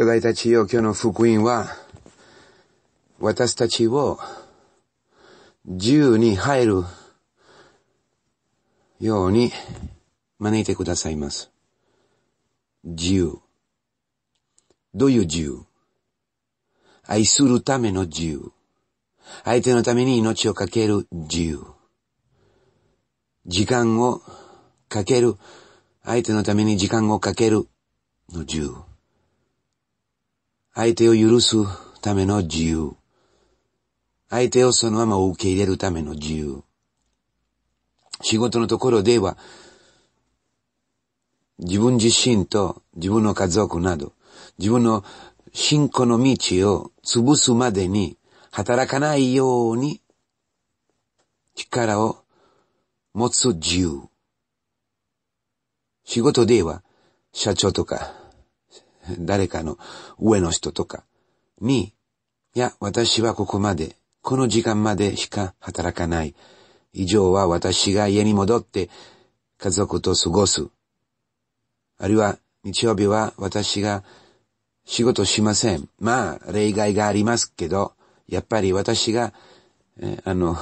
巨大たちよ、今日の福音は、私たちを自由に入るように招いてくださいます。自由。どういう自由愛するための自由。相手のために命をかける自由。時間をかける。相手のために時間をかけるの自由。相手を許すための自由。相手をそのまま受け入れるための自由。仕事のところでは、自分自身と自分の家族など、自分の信仰の道を潰すまでに働かないように力を持つ自由。仕事では社長とか 誰かの上の人とかに、いや、私はここまで、この時間までしか働かない。以上は私が家に戻って家族と過ごす。あるいは日曜日は私が仕事しません。まあ、例外がありますけど、やっぱり私が、えあの、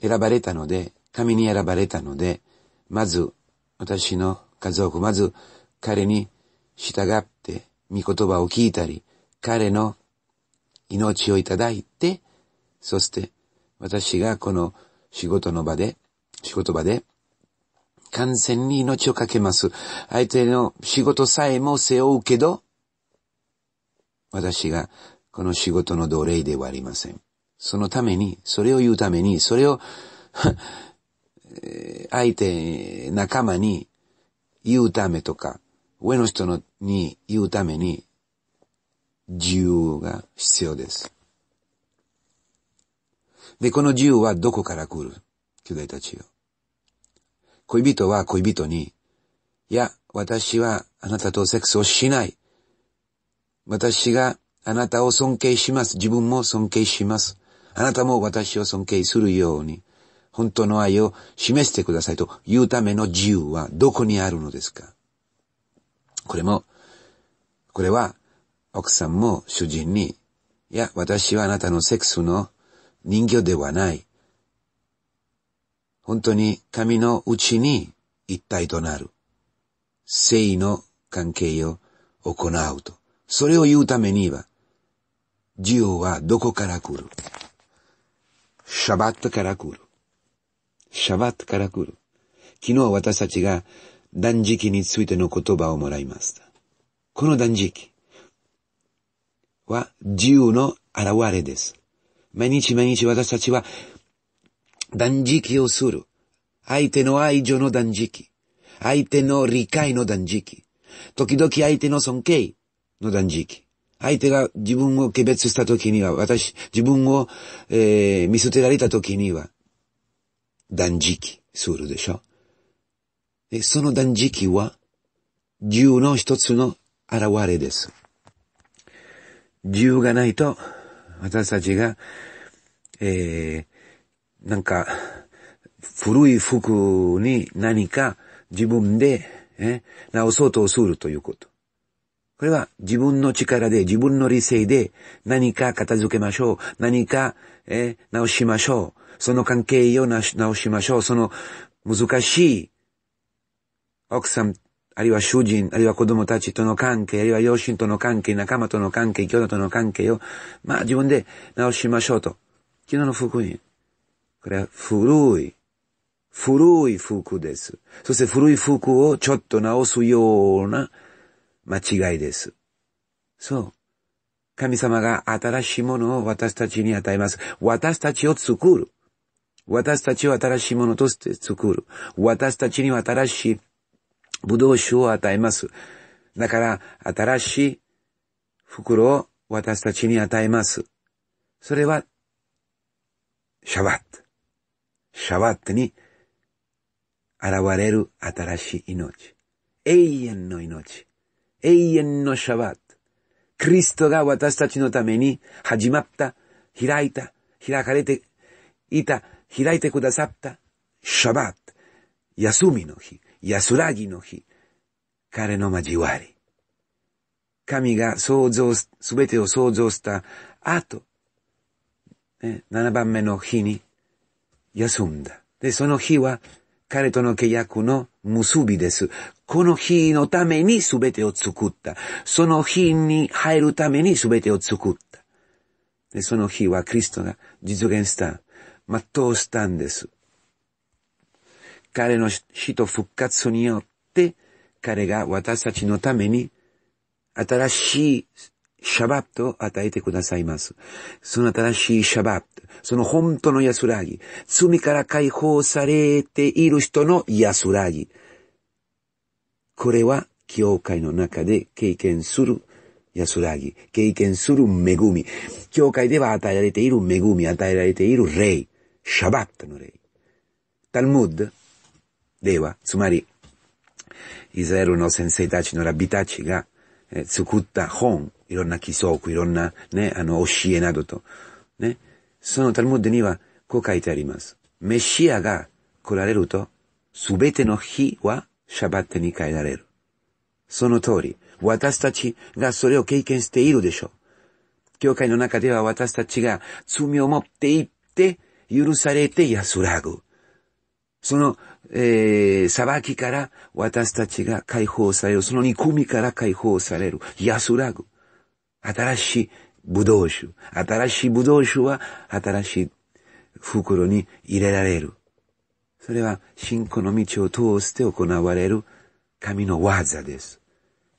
選ばれたので、神に選ばれたので、まず、私の家族、まず、彼に従って御言葉を聞いたり、彼の命をいただいて、そして私がこの仕事の場で、仕事場で、完全に命をかけます。相手の仕事さえも背負うけど、私がこの仕事の奴隷ではありません。そのために、それを言うために、それを 相手、仲間に言うためとか、上の人のに言うために、自由が必要です。で、この自由はどこから来る巨大たちよ。恋人は恋人に、いや、私はあなたとセックスをしない。私があなたを尊敬します。自分も尊敬します。あなたも私を尊敬するように、本当の愛を示してくださいと言うための自由はどこにあるのですかこれも、これは、奥さんも主人に、いや、私はあなたのセックスの人形ではない。本当に神のうちに一体となる。性の関係を行うと。それを言うためには、需要はどこから来るシャバットから来る。シャバットから来る。昨日私たちが断食についての言葉をもらいました。この断食は自由の現れです。毎日毎日私たちは断食をする。相手の愛情の断食。相手の理解の断食。時々相手の尊敬の断食。相手が自分を軽蔑した時には、私、自分を、えー、見捨てられた時には、断食するでしょ。その断食は、銃の一つの現れです。銃がないと、私たちが、えー、なんか、古い服に何か自分で、え直そうとするということ。これは自分の力で、自分の理性で何か片付けましょう。何か、え直しましょう。その関係を直しましょう。その難しい奥さん、あるいは主人、あるいは子供たちとの関係、あるいは両親との関係、仲間との関係、兄弟との関係を、まあ自分で直しましょうと。昨日の福音。これは古い、古い服です。そして古い服をちょっと直すような間違いです。そう。神様が新しいものを私たちに与えます。私たちを作る。私たちを新しいものとして作る。私たちには新しいぶどう酒を与えます。だから、新しい袋を私たちに与えます。それは、シャワット。シャワットに現れる新しい命。永遠の命。永遠のシャワット。クリストが私たちのために始まった、開いた、開かれていた、開いてくださった、シャバット。休みの日。安らぎの日、彼の交わり。神が創造、すべてを創造した後、ね、7番目の日に休んだ。で、その日は彼との契約の結びです。この日のためにすべてを作った。その日に入るためにすべてを作った。で、その日はクリストが実現した。全うしたんです。彼の死と復活によって、彼が私たちのために、新しいシャバットを与えてくださいます。その新しいシャバット、その本当の安らぎ、罪から解放されている人の安らぎ。これは、教会の中で経験する安らぎ、経験する恵み、教会では与えられている恵み、与えられている霊、シャバットの霊。タルムッド、では、つまり、イザエルの先生たちのラビたちが、え作った本、いろんな規則、いろんなね、あの、教えなどと、ね、そのタルムッドには、こう書いてあります。メシアが来られると、すべての日は、シャバッテに変えられる。その通り、私たちがそれを経験しているでしょう。教会の中では私たちが罪を持っていって、許されて安らぐ。その、えー、裁きから私たちが解放される。その憎みから解放される。安らぐ。新しい葡萄酒。新しい葡萄酒は新しい袋に入れられる。それは信仰の道を通して行われる神の技です。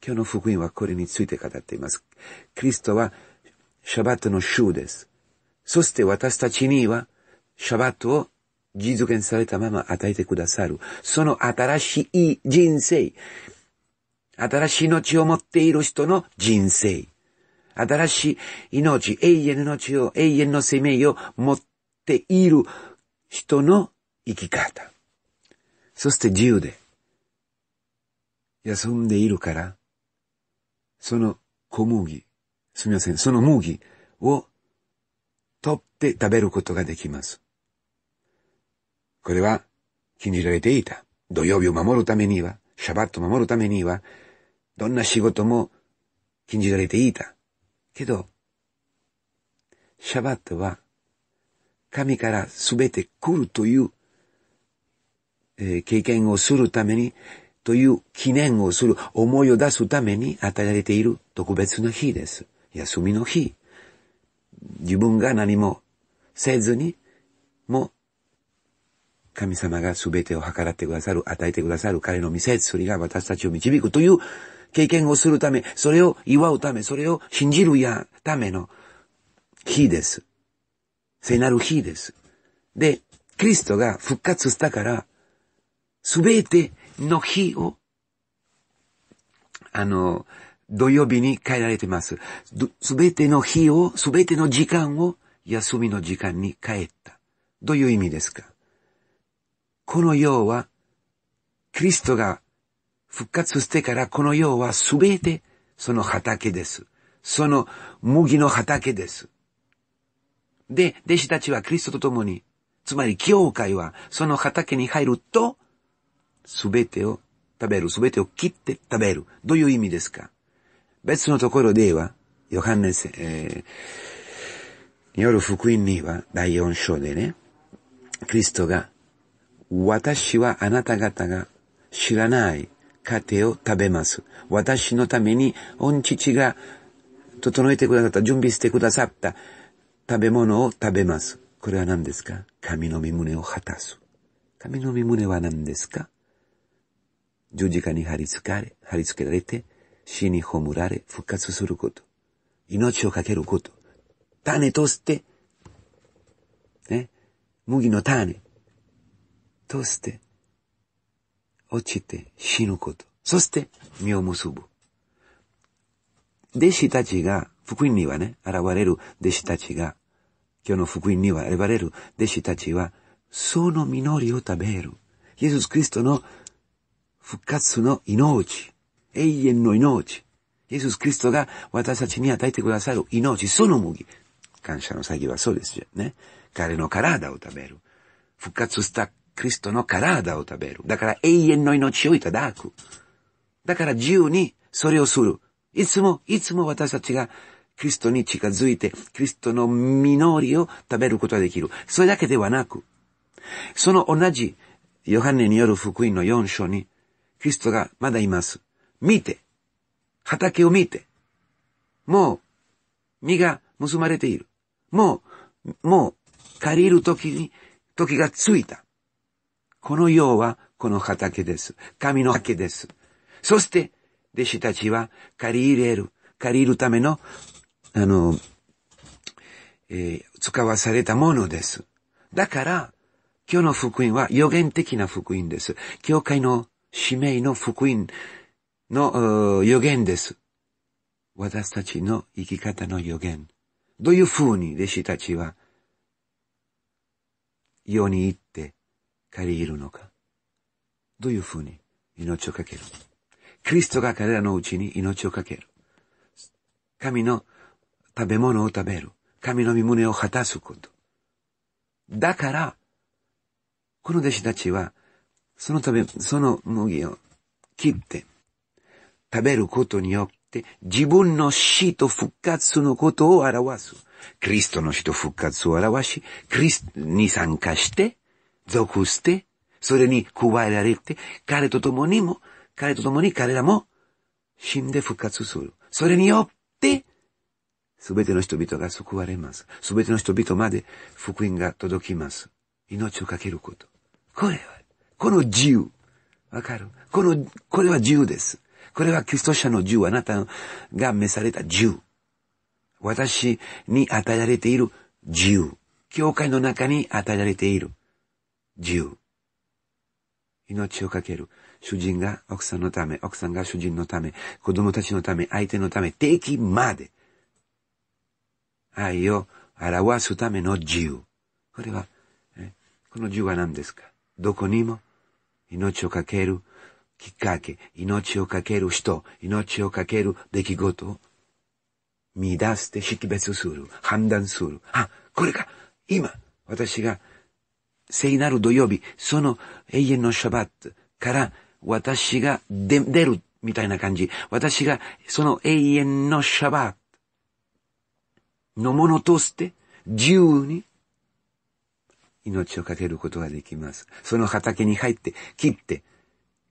今日の福音はこれについて語っています。クリストはシャバットの主です。そして私たちにはシャバットを実現されたまま与えてくださる。その新しい人生。新しい命を持っている人の人生。新しい命、永遠の命を、永遠の生命を持っている人の生き方。そして自由で、休んでいるから、その小麦、すみません、その麦を取って食べることができます。これは禁じられていた。土曜日を守るためには、シャバットを守るためには、どんな仕事も禁じられていた。けど、シャバットは神からすべて来るという、えー、経験をするために、という記念をする、思いを出すために与えられている特別な日です。休みの日。自分が何もせずに、も神様が全てを計らってくださる、与えてくださる彼の見せ、それが私たちを導くという経験をするため、それを祝うため、それを信じるや、ための日です。聖なる日です。で、キリストが復活したから、すべての日を、あの、土曜日に変えられてます。すべての日を、すべての時間を休みの時間に変えた。どういう意味ですかこの世は、キリストが復活してからこの世はすべてその畑です。その麦の畑です。で、弟子たちはキリストと共に、つまり教会はその畑に入ると、すべてを食べる、すべてを切って食べる。どういう意味ですか別のところでは、ヨハネス、えー、による福音には、第4章でね、キリストが私はあなた方が知らない糧を食べます。私のために、御父が整えてくださった、準備してくださった食べ物を食べます。これは何ですか神の身胸を果たす。神の身胸は何ですか十字架に貼り付かれ、貼り付けられて、死に葬られ、復活すること。命をかけること。種として、ね、麦の種。うして落ちて死ぬこと。そして実を結ぶ。弟子たちが、福音にはね、現れる弟子たちが、今日の福音には現れる弟子たちは、その実りを食べる。イエス・キリストの復活の命、永遠の命。イエス・キリストが私たちに与えてくださる命、その麦。感謝の詐欺はそうですよね。彼の体を食べる。復活したクリストの体を食べる。だから永遠の命をいただく。だから自由にそれをする。いつも、いつも私たちがキリストに近づいて、キリストの実りを食べることができる。それだけではなく、その同じ、ヨハネによる福音の4章に、キリストがまだいます。見て、畑を見て、もう、実が結ばれている。もう、もう、借りる時に、時がついた。この世はこの畑です。神の畑です。そして、弟子たちは借り入れる、借りるための、あの、えー、使わされたものです。だから、今日の福音は予言的な福音です。教会の使命の福音の予言です。私たちの生き方の予言。どういう風に弟子たちは世に行って借りるのかどういうふうに命をかけるクリストが彼らのうちに命をかける。神の食べ物を食べる。神の身胸を果たすこと。だから、この弟子たちは、その食べ、その麦を切って、食べることによって、自分の死と復活のことを表す。クリストの死と復活を表し、クリストに参加して、属して、それに加えられて、彼と共にも、彼と共に彼らも死んで復活する。それによって、すべての人々が救われます。すべての人々まで福音が届きます。命をかけること。これは、この自由。わかるこの、これは自由です。これはキリスト者の自由。あなたが召された自由。私に与えられている自由。教会の中に与えられている10。命をかける。主人が奥さんのため、奥さんが主人のため、子供たちのため、相手のため、敵まで。愛を表すための自由。これは、この自由は何ですかどこにも命をかけるきっかけ、命をかける人、命をかける出来事を見出して識別する、判断する。あ、これか今、私が聖なる土曜日、その永遠のシャバットから私が出るみたいな感じ。私がその永遠のシャバットのものとして自由に命をかけることができます。その畑に入って切って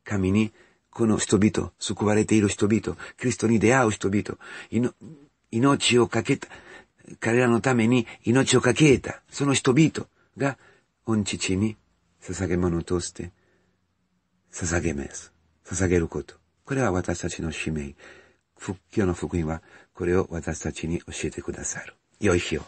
神にこの人々、救われている人々、キリストに出会う人々、命をかけた、彼らのために命をかけた、その人々が御父に捧げ物として捧げます。捧げること。これは私たちの使命。復興の福音はこれを私たちに教えてくださる。良い日を。